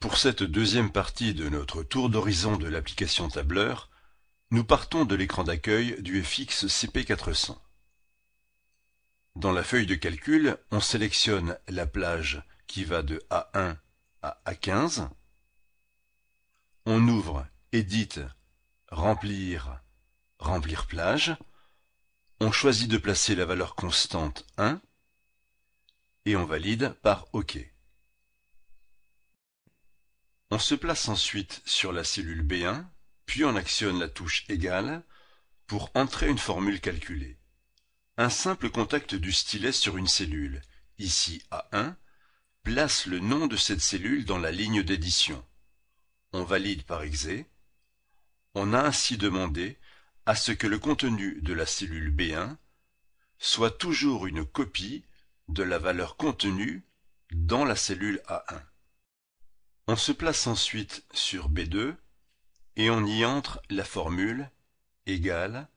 Pour cette deuxième partie de notre tour d'horizon de l'application Tableur, nous partons de l'écran d'accueil du FX CP400. Dans la feuille de calcul, on sélectionne la plage qui va de A1 à A15. On ouvre Edit, Remplir, Remplir plage. On choisit de placer la valeur constante 1 et on valide par OK. On se place ensuite sur la cellule B1, puis on actionne la touche égale pour entrer une formule calculée. Un simple contact du stylet sur une cellule, ici A1, place le nom de cette cellule dans la ligne d'édition. On valide par exé. On a ainsi demandé à ce que le contenu de la cellule B1 soit toujours une copie de la valeur contenue dans la cellule A1. On se place ensuite sur B2 et on y entre la formule égale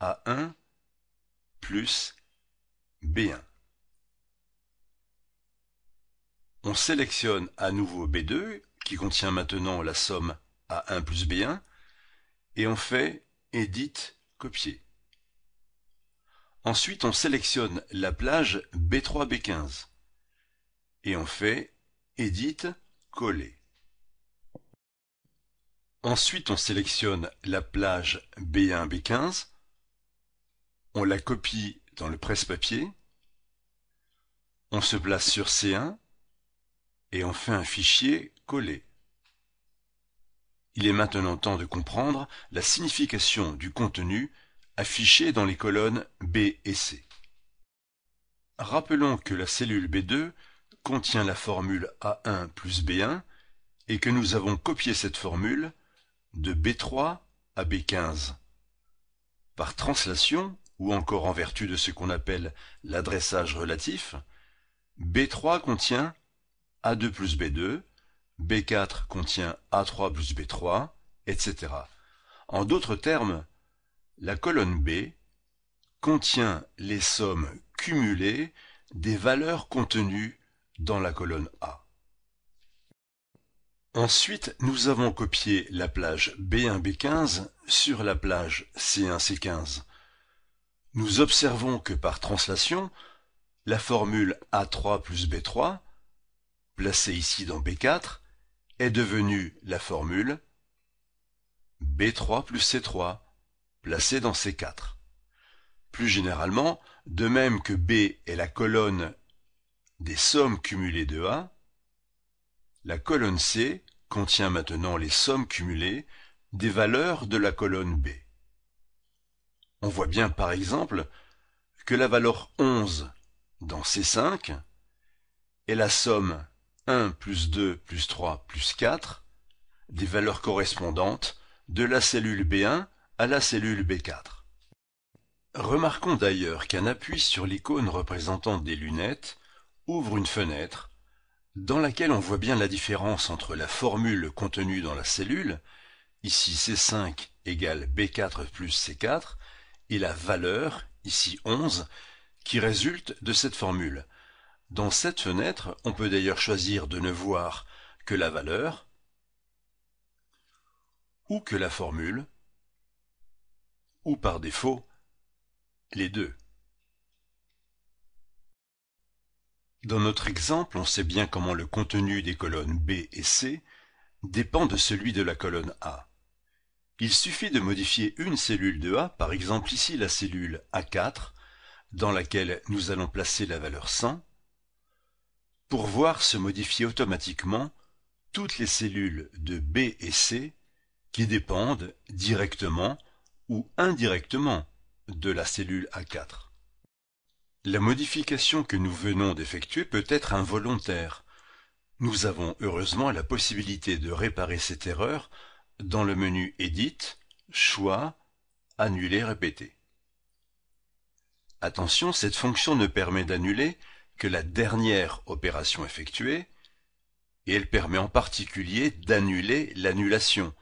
A1 plus B1. On sélectionne à nouveau B2 qui contient maintenant la somme A1 plus B1 et on fait Edit copier. Ensuite, on sélectionne la plage B3-B15 et on fait Edit coller. Ensuite, on sélectionne la plage B1, B15. On la copie dans le presse-papier. On se place sur C1 et on fait un fichier coller. Il est maintenant temps de comprendre la signification du contenu affiché dans les colonnes B et C. Rappelons que la cellule B2 contient la formule A1 plus B1 et que nous avons copié cette formule de B3 à B15. Par translation, ou encore en vertu de ce qu'on appelle l'adressage relatif, B3 contient A2 plus B2, B4 contient A3 plus B3, etc. En d'autres termes, la colonne B contient les sommes cumulées des valeurs contenues dans la colonne A. Ensuite, nous avons copié la plage B1-B15 sur la plage C1-C15. Nous observons que par translation, la formule A3 plus B3, placée ici dans B4, est devenue la formule B3 plus C3, placée dans C4. Plus généralement, de même que B est la colonne des sommes cumulées de A, la colonne C contient maintenant les sommes cumulées des valeurs de la colonne B. On voit bien par exemple que la valeur 11 dans C5 est la somme 1 plus 2 plus 3 plus 4 des valeurs correspondantes de la cellule B1 à la cellule B4. Remarquons d'ailleurs qu'un appui sur l'icône représentant des lunettes ouvre une fenêtre dans laquelle on voit bien la différence entre la formule contenue dans la cellule, ici C5 égale B4 plus C4, et la valeur, ici 11, qui résulte de cette formule. Dans cette fenêtre, on peut d'ailleurs choisir de ne voir que la valeur ou que la formule, ou par défaut, les deux. Dans notre exemple, on sait bien comment le contenu des colonnes B et C dépend de celui de la colonne A. Il suffit de modifier une cellule de A, par exemple ici la cellule A4, dans laquelle nous allons placer la valeur 100, pour voir se modifier automatiquement toutes les cellules de B et C qui dépendent directement ou indirectement de la cellule A4. La modification que nous venons d'effectuer peut être involontaire. Nous avons heureusement la possibilité de réparer cette erreur dans le menu Edit, Choix, Annuler, Répéter. Attention, cette fonction ne permet d'annuler que la dernière opération effectuée, et elle permet en particulier d'annuler l'annulation.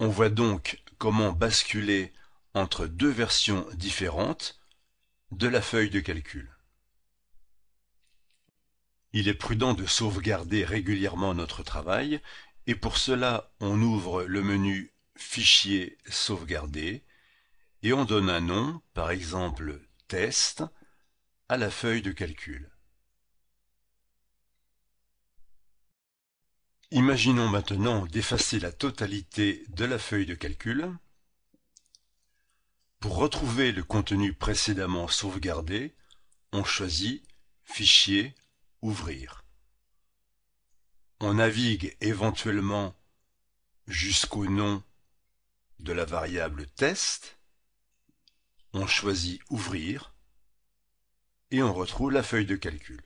On voit donc comment basculer entre deux versions différentes de la feuille de calcul. Il est prudent de sauvegarder régulièrement notre travail et pour cela on ouvre le menu Fichier sauvegarder et on donne un nom, par exemple Test, à la feuille de calcul. Imaginons maintenant d'effacer la totalité de la feuille de calcul pour retrouver le contenu précédemment sauvegardé, on choisit Fichier, Ouvrir. On navigue éventuellement jusqu'au nom de la variable test. On choisit Ouvrir et on retrouve la feuille de calcul.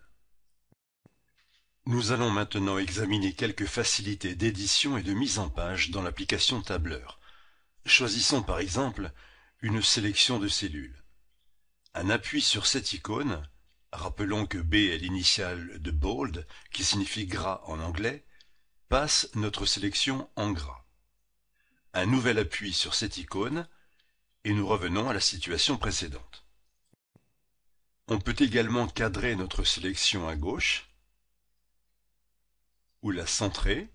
Nous allons maintenant examiner quelques facilités d'édition et de mise en page dans l'application Tableur. Choisissons par exemple une sélection de cellules. Un appui sur cette icône, rappelons que B est l'initiale de bold, qui signifie gras en anglais, passe notre sélection en gras. Un nouvel appui sur cette icône, et nous revenons à la situation précédente. On peut également cadrer notre sélection à gauche, ou la centrer,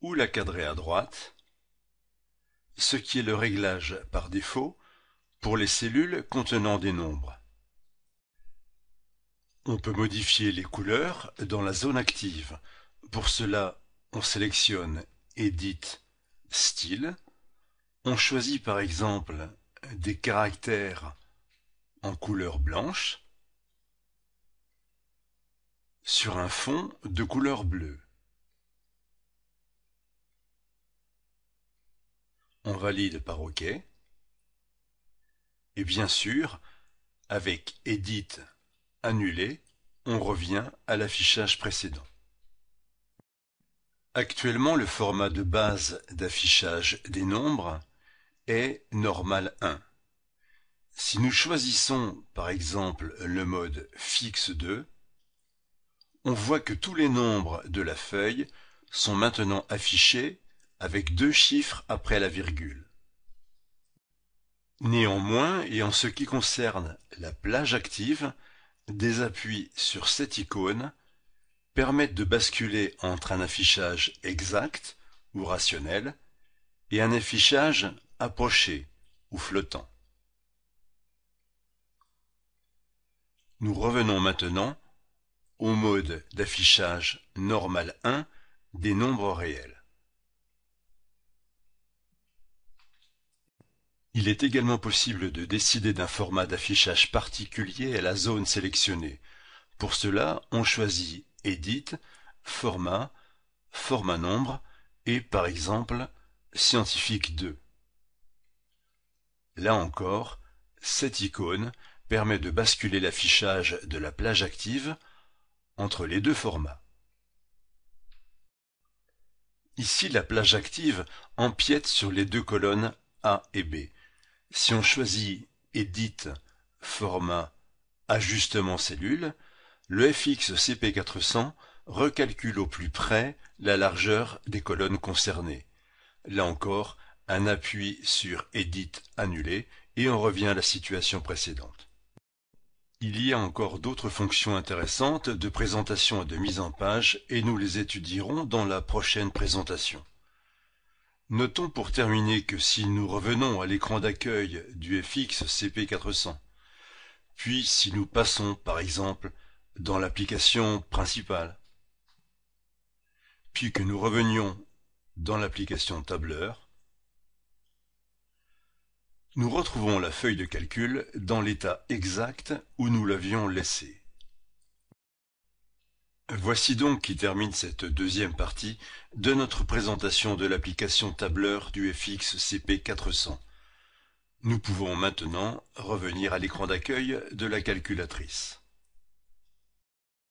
ou la cadrer à droite, ce qui est le réglage par défaut pour les cellules contenant des nombres. On peut modifier les couleurs dans la zone active. Pour cela, on sélectionne Edit Style. On choisit par exemple des caractères en couleur blanche sur un fond de couleur bleue. on valide par OK. Et bien sûr, avec Edit annulé on revient à l'affichage précédent. Actuellement, le format de base d'affichage des nombres est normal 1. Si nous choisissons par exemple le mode fixe 2, on voit que tous les nombres de la feuille sont maintenant affichés avec deux chiffres après la virgule. Néanmoins, et en ce qui concerne la plage active, des appuis sur cette icône permettent de basculer entre un affichage exact ou rationnel et un affichage approché ou flottant. Nous revenons maintenant au mode d'affichage normal 1 des nombres réels. Il est également possible de décider d'un format d'affichage particulier à la zone sélectionnée. Pour cela, on choisit Edit, Format, Format nombre et par exemple Scientifique 2. Là encore, cette icône permet de basculer l'affichage de la plage active entre les deux formats. Ici, la plage active empiète sur les deux colonnes A et B. Si on choisit Edit format ajustement cellule, le FX CP400 recalcule au plus près la largeur des colonnes concernées. Là encore, un appui sur Edit annulé et on revient à la situation précédente. Il y a encore d'autres fonctions intéressantes de présentation et de mise en page et nous les étudierons dans la prochaine présentation. Notons pour terminer que si nous revenons à l'écran d'accueil du FX CP400, puis si nous passons par exemple dans l'application principale, puis que nous revenions dans l'application tableur, nous retrouvons la feuille de calcul dans l'état exact où nous l'avions laissée. Voici donc qui termine cette deuxième partie de notre présentation de l'application tableur du FX CP400. Nous pouvons maintenant revenir à l'écran d'accueil de la calculatrice.